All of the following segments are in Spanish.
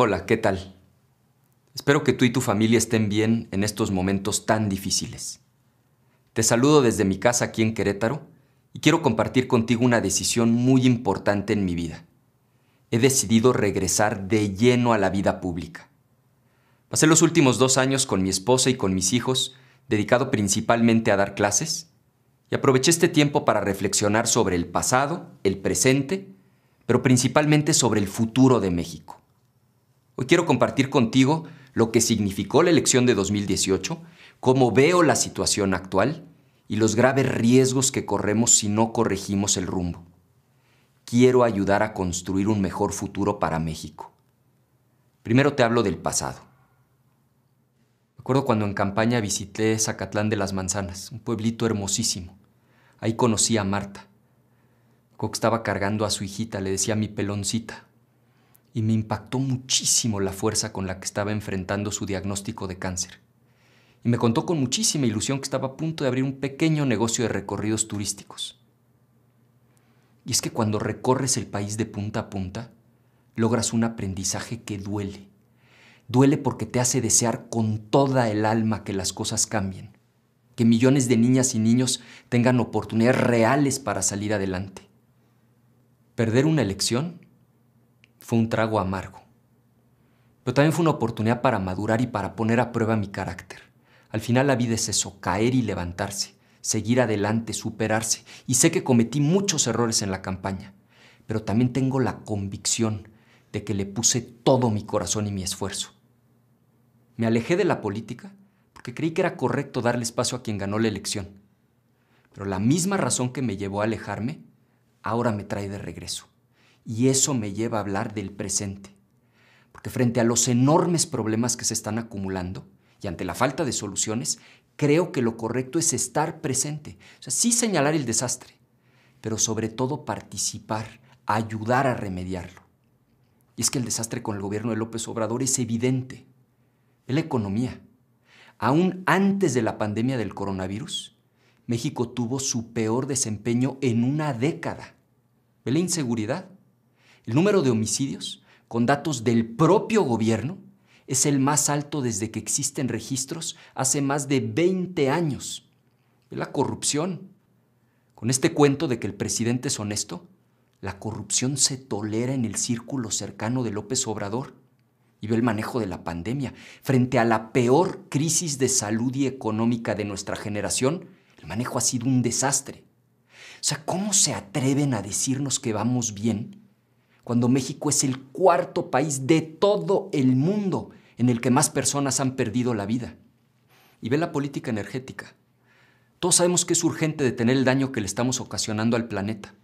Hola, ¿qué tal? Espero que tú y tu familia estén bien en estos momentos tan difíciles. Te saludo desde mi casa aquí en Querétaro y quiero compartir contigo una decisión muy importante en mi vida. He decidido regresar de lleno a la vida pública. Pasé los últimos dos años con mi esposa y con mis hijos, dedicado principalmente a dar clases, y aproveché este tiempo para reflexionar sobre el pasado, el presente, pero principalmente sobre el futuro de México. Hoy quiero compartir contigo lo que significó la elección de 2018, cómo veo la situación actual y los graves riesgos que corremos si no corregimos el rumbo. Quiero ayudar a construir un mejor futuro para México. Primero te hablo del pasado. Me acuerdo cuando en campaña visité Zacatlán de las Manzanas, un pueblito hermosísimo. Ahí conocí a Marta. Cox estaba cargando a su hijita, le decía mi peloncita, y me impactó muchísimo la fuerza con la que estaba enfrentando su diagnóstico de cáncer. Y me contó con muchísima ilusión que estaba a punto de abrir un pequeño negocio de recorridos turísticos. Y es que cuando recorres el país de punta a punta, logras un aprendizaje que duele. Duele porque te hace desear con toda el alma que las cosas cambien, que millones de niñas y niños tengan oportunidades reales para salir adelante. Perder una elección fue un trago amargo. Pero también fue una oportunidad para madurar y para poner a prueba mi carácter. Al final la vida es eso, caer y levantarse, seguir adelante, superarse. Y sé que cometí muchos errores en la campaña, pero también tengo la convicción de que le puse todo mi corazón y mi esfuerzo. Me alejé de la política porque creí que era correcto darle espacio a quien ganó la elección. Pero la misma razón que me llevó a alejarme, ahora me trae de regreso. Y eso me lleva a hablar del presente. Porque frente a los enormes problemas que se están acumulando y ante la falta de soluciones, creo que lo correcto es estar presente. O sea, sí señalar el desastre, pero sobre todo participar, ayudar a remediarlo. Y es que el desastre con el gobierno de López Obrador es evidente. Es la economía. Aún antes de la pandemia del coronavirus, México tuvo su peor desempeño en una década. Ve la inseguridad, el número de homicidios, con datos del propio gobierno, es el más alto desde que existen registros hace más de 20 años. Es la corrupción. Con este cuento de que el presidente es honesto, la corrupción se tolera en el círculo cercano de López Obrador y ve el manejo de la pandemia. Frente a la peor crisis de salud y económica de nuestra generación, el manejo ha sido un desastre. O sea, ¿cómo se atreven a decirnos que vamos bien cuando México es el cuarto país de todo el mundo en el que más personas han perdido la vida. Y ve la política energética. Todos sabemos que es urgente detener el daño que le estamos ocasionando al planeta.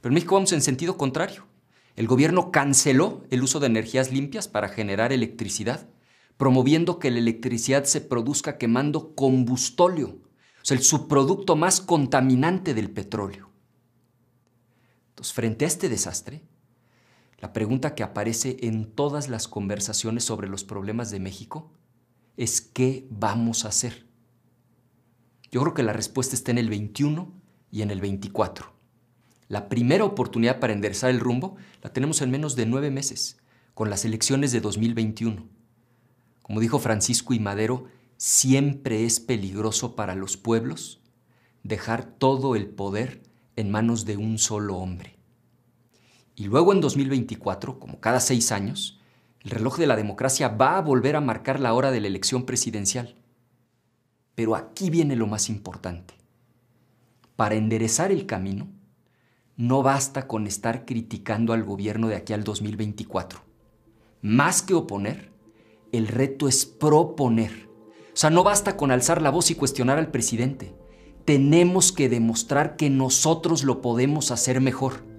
Pero en México vamos en sentido contrario. El gobierno canceló el uso de energías limpias para generar electricidad, promoviendo que la electricidad se produzca quemando combustóleo, o sea, el subproducto más contaminante del petróleo. Entonces, frente a este desastre, la pregunta que aparece en todas las conversaciones sobre los problemas de México es ¿qué vamos a hacer? Yo creo que la respuesta está en el 21 y en el 24. La primera oportunidad para enderezar el rumbo la tenemos en menos de nueve meses, con las elecciones de 2021. Como dijo Francisco y Madero, siempre es peligroso para los pueblos dejar todo el poder en manos de un solo hombre. Y luego en 2024, como cada seis años, el reloj de la democracia va a volver a marcar la hora de la elección presidencial. Pero aquí viene lo más importante. Para enderezar el camino, no basta con estar criticando al gobierno de aquí al 2024. Más que oponer, el reto es proponer. O sea, no basta con alzar la voz y cuestionar al presidente. Tenemos que demostrar que nosotros lo podemos hacer mejor.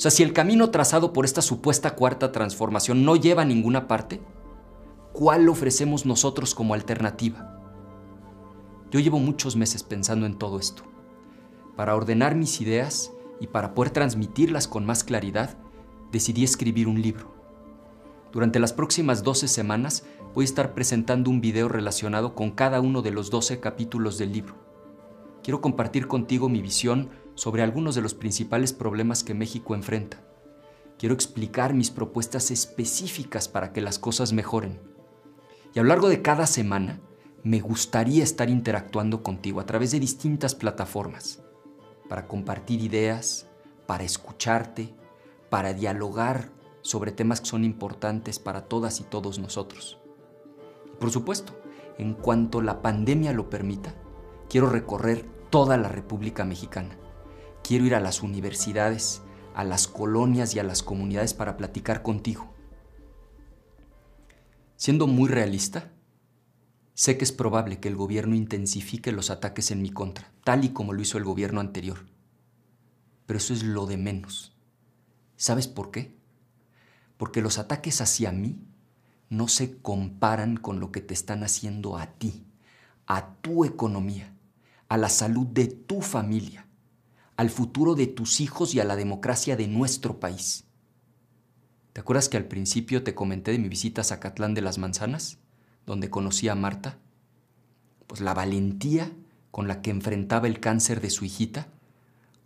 O sea, si el camino trazado por esta supuesta cuarta transformación no lleva a ninguna parte, ¿cuál ofrecemos nosotros como alternativa? Yo llevo muchos meses pensando en todo esto. Para ordenar mis ideas y para poder transmitirlas con más claridad, decidí escribir un libro. Durante las próximas 12 semanas voy a estar presentando un video relacionado con cada uno de los 12 capítulos del libro. Quiero compartir contigo mi visión sobre algunos de los principales problemas que México enfrenta. Quiero explicar mis propuestas específicas para que las cosas mejoren. Y a lo largo de cada semana, me gustaría estar interactuando contigo a través de distintas plataformas, para compartir ideas, para escucharte, para dialogar sobre temas que son importantes para todas y todos nosotros. por supuesto, en cuanto la pandemia lo permita, quiero recorrer toda la República Mexicana. Quiero ir a las universidades, a las colonias y a las comunidades para platicar contigo. Siendo muy realista, sé que es probable que el gobierno intensifique los ataques en mi contra, tal y como lo hizo el gobierno anterior. Pero eso es lo de menos. ¿Sabes por qué? Porque los ataques hacia mí no se comparan con lo que te están haciendo a ti, a tu economía, a la salud de tu familia, al futuro de tus hijos y a la democracia de nuestro país. ¿Te acuerdas que al principio te comenté de mi visita a Zacatlán de las Manzanas, donde conocí a Marta? Pues la valentía con la que enfrentaba el cáncer de su hijita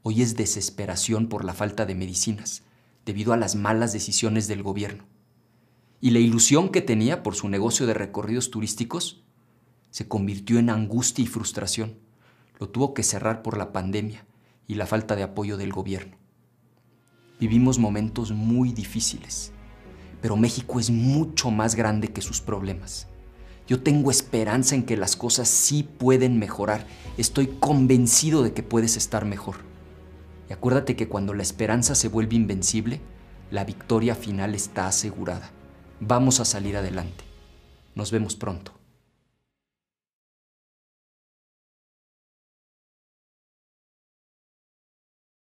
hoy es desesperación por la falta de medicinas, debido a las malas decisiones del gobierno. Y la ilusión que tenía por su negocio de recorridos turísticos se convirtió en angustia y frustración. Lo tuvo que cerrar por la pandemia y la falta de apoyo del gobierno. Vivimos momentos muy difíciles, pero México es mucho más grande que sus problemas. Yo tengo esperanza en que las cosas sí pueden mejorar. Estoy convencido de que puedes estar mejor. Y acuérdate que cuando la esperanza se vuelve invencible, la victoria final está asegurada. Vamos a salir adelante. Nos vemos pronto.